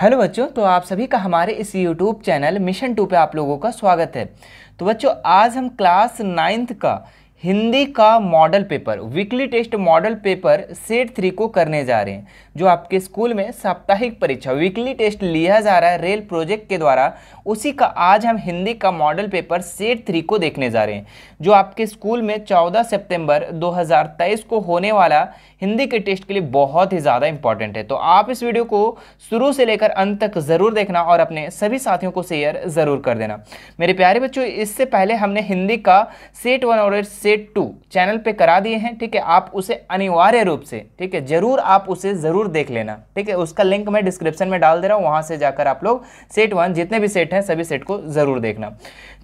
hello बच्चों तो आप सभी का हमारे इस यूट्यूब चैनल मिशन टू पे आप लोगों का स्वागत है तो बच्चों आज हम क्लास नाइन्थ का हिंदी का model paper weekly test model paper set three को करने जा रहे हैं जो आपके स्कूल में साप्ताहिक परीक्षा वीकली टेस्ट लिया जा रहा है रेल प्रोजेक्ट के द्वारा उसी का आज हम हिंदी का मॉडल पेपर सेट थ्री को देखने जा रहे हैं जो आपके स्कूल में 14 सितंबर 2023 को होने वाला हिंदी के टेस्ट के लिए बहुत ही ज़्यादा इंपॉर्टेंट है तो आप इस वीडियो को शुरू से लेकर अंत तक ज़रूर देखना और अपने सभी साथियों को शेयर ज़रूर कर देना मेरे प्यारे बच्चों इससे पहले हमने हिंदी का सेट वन और सेट गेट टू चैनल पे करा दिए हैं ठीक है आप उसे अनिवार्य रूप से ठीक है जरूर आप उसे ज़रूर देख लेना ठीक है उसका लिंक मैं डिस्क्रिप्शन में डाल दे रहा हूँ वहाँ से जाकर आप लोग सेट वन जितने भी सेट हैं सभी सेट को ज़रूर देखना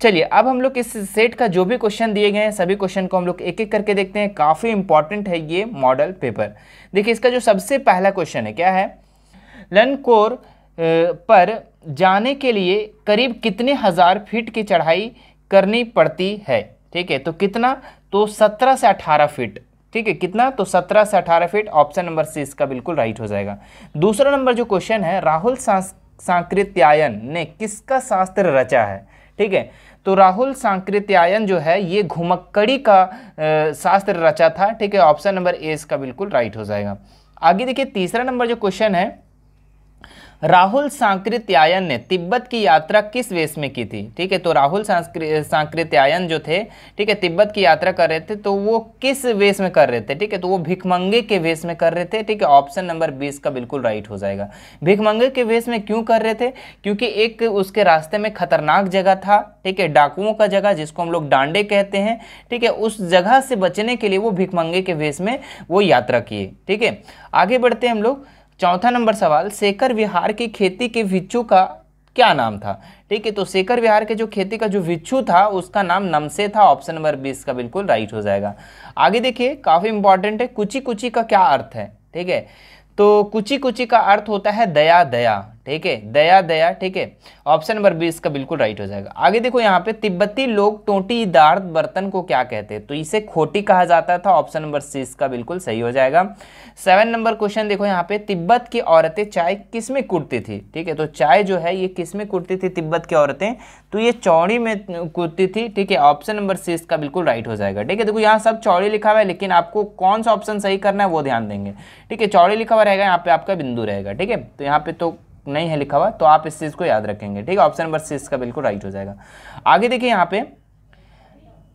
चलिए अब हम लोग इस सेट का जो भी क्वेश्चन दिए गए हैं सभी क्वेश्चन को हम लोग एक एक करके देखते हैं काफ़ी इंपॉर्टेंट है ये मॉडल पेपर देखिए इसका जो सबसे पहला क्वेश्चन है क्या है लन कोर पर जाने के लिए करीब कितने हज़ार फीट की चढ़ाई करनी पड़ती है ठीक है तो कितना तो 17 से 18 फीट ठीक है कितना तो 17 से 18 फीट ऑप्शन नंबर सी इसका बिल्कुल राइट हो जाएगा दूसरा नंबर जो क्वेश्चन है राहुल सांकृत्यायन ने किसका शास्त्र रचा है ठीक है तो राहुल सांकृत्यायन जो है ये घुमक्कड़ी का शास्त्र रचा था ठीक है ऑप्शन नंबर ए इसका बिल्कुल राइट हो जाएगा आगे देखिए तीसरा नंबर जो क्वेश्चन है राहुल सांकृत्यायन ने तिब्बत की यात्रा किस वेश में की थी ठीक है तो राहुल सांकृत्यायन जो थे ठीक है तिब्बत की यात्रा कर रहे थे तो वो किस वेश में कर रहे थे ठीक है तो वो भिखमंगे के वेश में कर रहे थे ठीक है ऑप्शन नंबर बीस का बिल्कुल राइट हो जाएगा भिखमंगे के वेश में क्यों कर रहे थे क्योंकि एक उसके रास्ते में खतरनाक जगह था ठीक है डाकुओं का जगह जिसको हम लोग डांडे कहते हैं ठीक है उस जगह से बचने के लिए वो भिखमंगे के वेश में वो यात्रा किए ठीक है आगे बढ़ते हैं हम लोग चौथा नंबर सवाल शेखर विहार की खेती के विच्छू का क्या नाम था ठीक है तो शेखर विहार के जो खेती का जो विच्छू था उसका नाम नमसे था ऑप्शन नंबर बीस का बिल्कुल राइट हो जाएगा आगे देखिए काफ़ी इंपॉर्टेंट है कुची कुची का क्या अर्थ है ठीक है तो कुची कुची का अर्थ होता है दया दया ठीक है दया दया ठीक है ऑप्शन नंबर बी इसका बिल्कुल राइट हो जाएगा आगे देखो यहाँ पे तिब्बती लोग टोटीदार बर्तन को क्या कहते हैं तो इसे खोटी कहा जाता था ऑप्शन नंबर सी इसका बिल्कुल सही हो जाएगा सेवन नंबर क्वेश्चन देखो यहाँ पे तिब्बत की औरतें चाय किस में कुटती थी ठीक है तो चाय जो है ये किस में कुटती थी तिब्बत की औरतें तो ये चौड़ी में कुटती थी ठीक है ऑप्शन नंबर सी इसका बिल्कुल राइट हो जाएगा ठीक है देखो यहाँ सब चौड़ी लिखा हुआ है लेकिन आपको कौन सा ऑप्शन सही करना है वो ध्यान देंगे ठीक है चौड़ी लिखा हुआ रहेगा यहाँ पे आपका बिंदु रहेगा ठीक है तो यहाँ पे तो नहीं है लिखा हुआ तो आप इस चीज़ को याद रखेंगे ठीक है ऑप्शन नंबर सी इसका बिल्कुल राइट हो जाएगा आगे देखिए यहाँ पे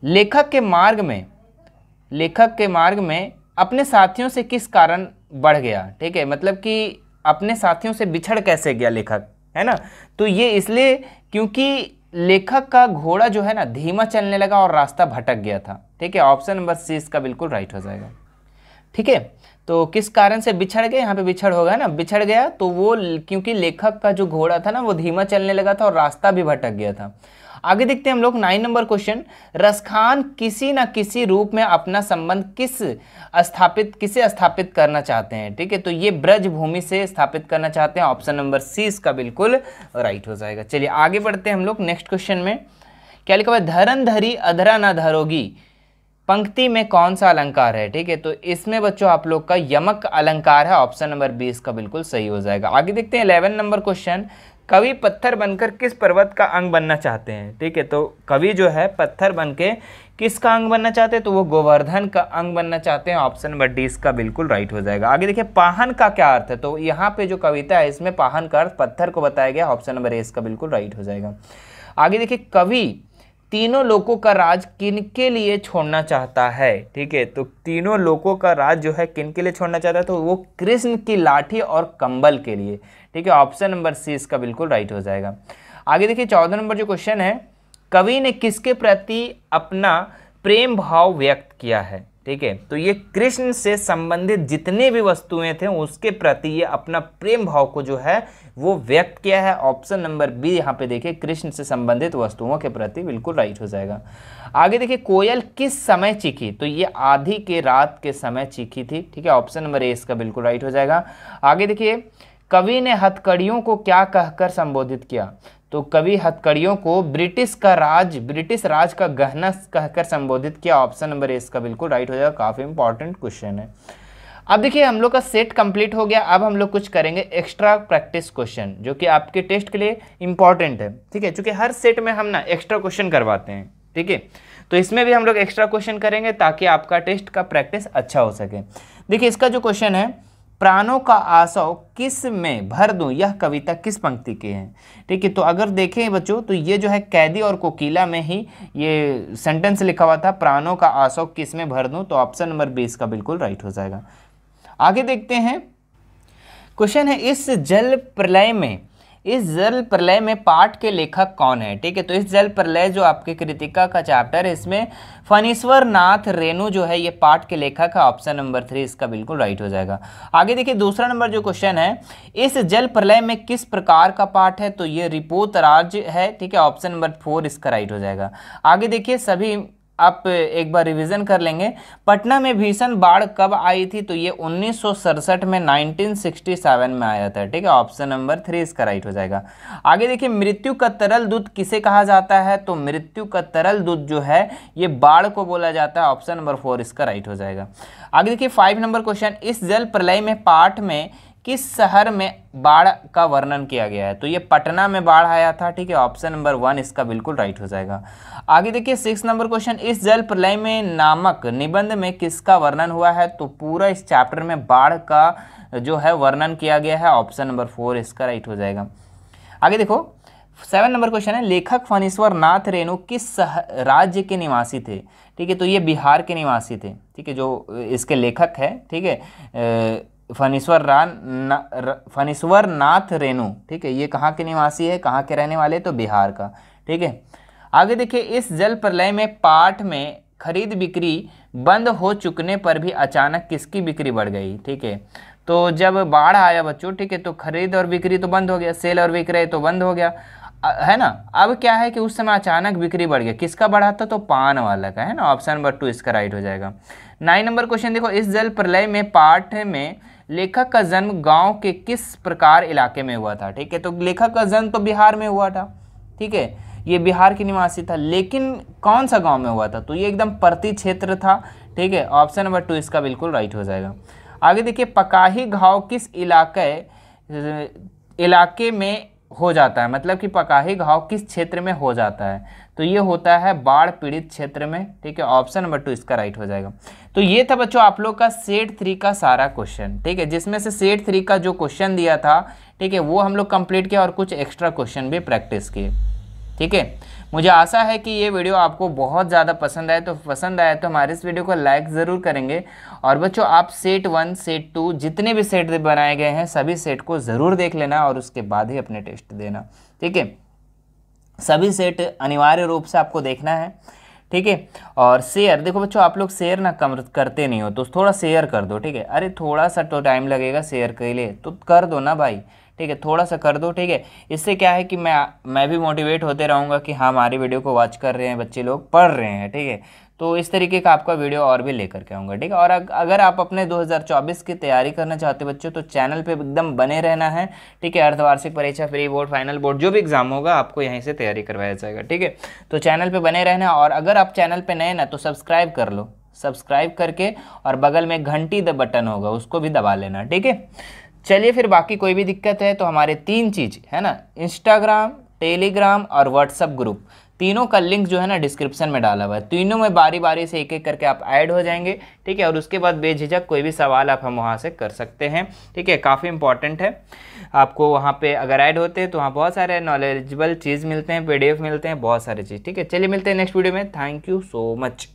लेखक के मार्ग में लेखक के मार्ग में अपने साथियों से किस कारण बढ़ गया ठीक है मतलब कि अपने साथियों से बिछड़ कैसे गया लेखक है ना तो ये इसलिए क्योंकि लेखक का घोड़ा जो है ना धीमा चलने लगा और रास्ता भटक गया था ठीक है ऑप्शन नंबर सी इसका बिल्कुल राइट हो जाएगा ठीक है तो किस कारण से बिछड़ गए यहाँ पे बिछड़ होगा ना बिछड़ गया तो वो क्योंकि लेखक का जो घोड़ा था ना वो धीमा चलने लगा था और रास्ता भी भटक गया था आगे देखते हैं हम लोग नाइन नंबर क्वेश्चन रसखान किसी न किसी रूप में अपना संबंध किस स्थापित किसे स्थापित करना चाहते हैं ठीक है तो ये ब्रज भूमि से स्थापित करना चाहते हैं ऑप्शन नंबर सी इसका बिल्कुल राइट हो जाएगा चलिए आगे बढ़ते हैं हम लोग नेक्स्ट क्वेश्चन में क्या लिखा हुआ है धरन धरी अधरा ना धरोगी पंक्ति में कौन सा अलंकार है ठीक है तो इसमें बच्चों आप लोग का यमक अलंकार है ऑप्शन नंबर बी इसका बिल्कुल सही हो जाएगा आगे देखते हैं इलेवन नंबर क्वेश्चन कवि पत्थर बनकर किस पर्वत का अंग बनना चाहते हैं ठीक है तो कवि जो है पत्थर बन के किसका अंग बनना चाहते हैं तो वो गोवर्धन का अंग बनना चाहते हैं ऑप्शन नंबर डी इसका बिल्कुल राइट हो जाएगा आगे देखिए पाहन का क्या अर्थ है तो यहाँ पे जो कविता है इसमें पाहन का अर्थ पत्थर को बताया गया ऑप्शन नंबर ए इसका बिल्कुल राइट हो जाएगा आगे देखिए कवि तीनों लोगों का राज किन के लिए छोड़ना चाहता है ठीक है तो तीनों लोगों का राज जो है किन के लिए छोड़ना चाहता है तो वो कृष्ण की लाठी और कंबल के लिए ठीक है ऑप्शन नंबर सी इसका बिल्कुल राइट हो जाएगा आगे देखिए चौदह नंबर जो क्वेश्चन है कवि ने किसके प्रति अपना प्रेम भाव व्यक्त किया है ठीक है तो ये कृष्ण से संबंधित जितने भी वस्तुएं थे उसके प्रति ये अपना प्रेम भाव को जो है वो व्यक्त किया है ऑप्शन नंबर बी यहाँ पे देखिए कृष्ण से संबंधित वस्तुओं के प्रति बिल्कुल राइट हो जाएगा आगे देखिए कोयल किस समय चीखी तो ये आधी के रात के समय चीखी थी ठीक है ऑप्शन नंबर ए इसका बिल्कुल राइट हो जाएगा आगे देखिए कवि ने हथकड़ियों को क्या कहकर संबोधित किया तो कवि हथकड़ियों को ब्रिटिश का राज ब्रिटिश राज का गहना कहकर संबोधित किया ऑप्शन नंबर ए इसका बिल्कुल राइट हो जाएगा काफ़ी इंपॉर्टेंट क्वेश्चन है अब देखिए हम लोग का सेट कंप्लीट हो गया अब हम लोग कुछ करेंगे एक्स्ट्रा प्रैक्टिस क्वेश्चन जो कि आपके टेस्ट के लिए इंपॉर्टेंट है ठीक है चूंकि हर सेट में हम ना एक्स्ट्रा क्वेश्चन करवाते हैं ठीक है तो इसमें भी हम लोग एक्स्ट्रा क्वेश्चन करेंगे ताकि आपका टेस्ट का प्रैक्टिस अच्छा हो सके देखिए इसका जो क्वेश्चन है प्राणों का आसव किस में भर दूं यह कविता किस पंक्ति की है ठीक है तो अगर देखें बच्चों तो ये जो है कैदी और कोकिला में ही ये सेंटेंस लिखा हुआ था प्राणों का आसव किस में भर दूं तो ऑप्शन नंबर बीस का बिल्कुल राइट हो जाएगा आगे देखते हैं क्वेश्चन है इस जल प्रलय में इस जल प्रलय में पाठ के लेखक कौन है ठीक है तो इस जल प्रलय जो आपके कृतिका का चैप्टर है इसमें फनीश्वर नाथ रेणु जो है ये पाठ के लेखक है ऑप्शन नंबर थ्री इसका बिल्कुल राइट हो जाएगा आगे देखिए दूसरा नंबर जो क्वेश्चन है इस जल प्रलय में किस प्रकार का पाठ है तो ये रिपोतराज है ठीक है ऑप्शन नंबर फोर इसका राइट हो जाएगा आगे देखिए सभी आप एक बार रिवीजन कर लेंगे पटना में भीषण बाढ़ कब आई थी तो ये उन्नीस में 1967 में आया था ठीक है ऑप्शन नंबर थ्री इसका राइट हो जाएगा आगे देखिए मृत्यु का तरल दूध किसे कहा जाता है तो मृत्यु का तरल दूध जो है ये बाढ़ को बोला जाता है ऑप्शन नंबर फोर इसका राइट हो जाएगा आगे देखिए फाइव नंबर क्वेश्चन इस जल प्रलय में पाठ में किस शहर में बाढ़ का वर्णन किया गया है तो ये पटना में बाढ़ आया था ठीक है ऑप्शन नंबर वन इसका बिल्कुल राइट हो जाएगा आगे देखिए सिक्स नंबर क्वेश्चन इस जल प्रलय में नामक निबंध में किसका वर्णन हुआ है तो पूरा इस चैप्टर में बाढ़ का जो है वर्णन किया गया है ऑप्शन नंबर फोर इसका राइट हो जाएगा आगे देखो सेवन नंबर क्वेश्चन है लेखक फणीश्वर नाथ रेणु किस राज्य के निवासी थे ठीक है तो ये बिहार के निवासी थे ठीक है जो इसके लेखक है ठीक है फनीश्वर रान ना, फनीश्वर नाथ रेणु ठीक है ये कहाँ के निवासी है कहाँ के रहने वाले तो बिहार का ठीक है आगे देखिए इस जल प्रलय में पाठ में खरीद बिक्री बंद हो चुकने पर भी अचानक किसकी बिक्री बढ़ गई ठीक है तो जब बाढ़ आया बच्चों ठीक है तो खरीद और बिक्री तो बंद हो गया सेल और विक्रय तो बंद हो गया है ना अब क्या है कि उस समय अचानक बिक्री बढ़ गया किसका बढ़ा था तो पान वाला का है ना ऑप्शन नंबर टू इसका राइट हो जाएगा नाइन नंबर क्वेश्चन देखो इस जल प्रलय में पाठ में लेखक का जन्म गांव के किस प्रकार इलाके में हुआ था ठीक है तो लेखक का जन्म तो बिहार में हुआ था ठीक है ये बिहार के निवासी था लेकिन कौन सा गांव में हुआ था तो ये एकदम प्रति क्षेत्र था ठीक है ऑप्शन नंबर टू इसका बिल्कुल राइट हो जाएगा आगे देखिए पकाही घाव किस इलाके इलाके में हो जाता है मतलब कि पकाही घाव किस क्षेत्र में हो जाता है तो ये होता है बाढ़ पीड़ित क्षेत्र में ठीक है ऑप्शन नंबर टू इसका राइट हो जाएगा तो ये था बच्चों आप लोग का सेट थ्री का सारा क्वेश्चन ठीक है जिसमें से सेट थ्री का जो क्वेश्चन दिया था ठीक है वो हम लोग कंप्लीट किया और कुछ एक्स्ट्रा क्वेश्चन भी प्रैक्टिस किए ठीक है मुझे आशा है कि ये वीडियो आपको बहुत ज़्यादा पसंद आए तो पसंद आए तो हमारे इस वीडियो को लाइक ज़रूर करेंगे और बच्चों आप सेट वन सेट टू जितने भी सेट बनाए गए हैं सभी सेट को ज़रूर देख लेना और उसके बाद ही अपने टेस्ट देना ठीक है सभी सेट अनिवार्य रूप से आपको देखना है ठीक है और शेयर देखो बच्चों आप लोग शेयर ना कम करते नहीं हो तो थोड़ा शेयर कर दो ठीक है अरे थोड़ा सा तो टाइम लगेगा शेयर के लिए तो कर दो ना भाई ठीक है थोड़ा सा कर दो ठीक है इससे क्या है कि मैं मैं भी मोटिवेट होते रहूँगा कि हाँ हमारी वीडियो को वॉच कर रहे हैं बच्चे लोग पढ़ रहे हैं ठीक है तो इस तरीके का आपका वीडियो और भी लेकर के आऊँगा ठीक है और अगर आप अपने 2024 की तैयारी करना चाहते बच्चों तो चैनल पे एकदम बने रहना है ठीक है अर्धवार्षिक परीक्षा फ्री बोर्ड फाइनल बोर्ड जो भी एग्ज़ाम होगा आपको यहीं से तैयारी करवाया जाएगा ठीक है तो चैनल पर बने रहना और अगर आप चैनल पर नए ना तो सब्सक्राइब कर लो सब्सक्राइब करके और बगल में घंटी द बटन होगा उसको भी दबा लेना ठीक है चलिए फिर बाकी कोई भी दिक्कत है तो हमारे तीन चीज़ है ना इंस्टाग्राम टेलीग्राम और व्हाट्सअप ग्रुप तीनों का लिंक जो है ना डिस्क्रिप्शन में डाला हुआ है तीनों में बारी बारी से एक एक करके आप ऐड हो जाएंगे ठीक है और उसके बाद बेझिझक कोई भी सवाल आप हम वहाँ से कर सकते हैं ठीक है काफ़ी इंपॉर्टेंट है आपको वहाँ पे अगर ऐड होते हैं तो वहाँ बहुत सारे नॉलेजबल चीज़ मिलते हैं पी मिलते हैं बहुत सारे चीज़ ठीक है चलिए मिलते हैं नेक्स्ट वीडियो में थैंक यू सो मच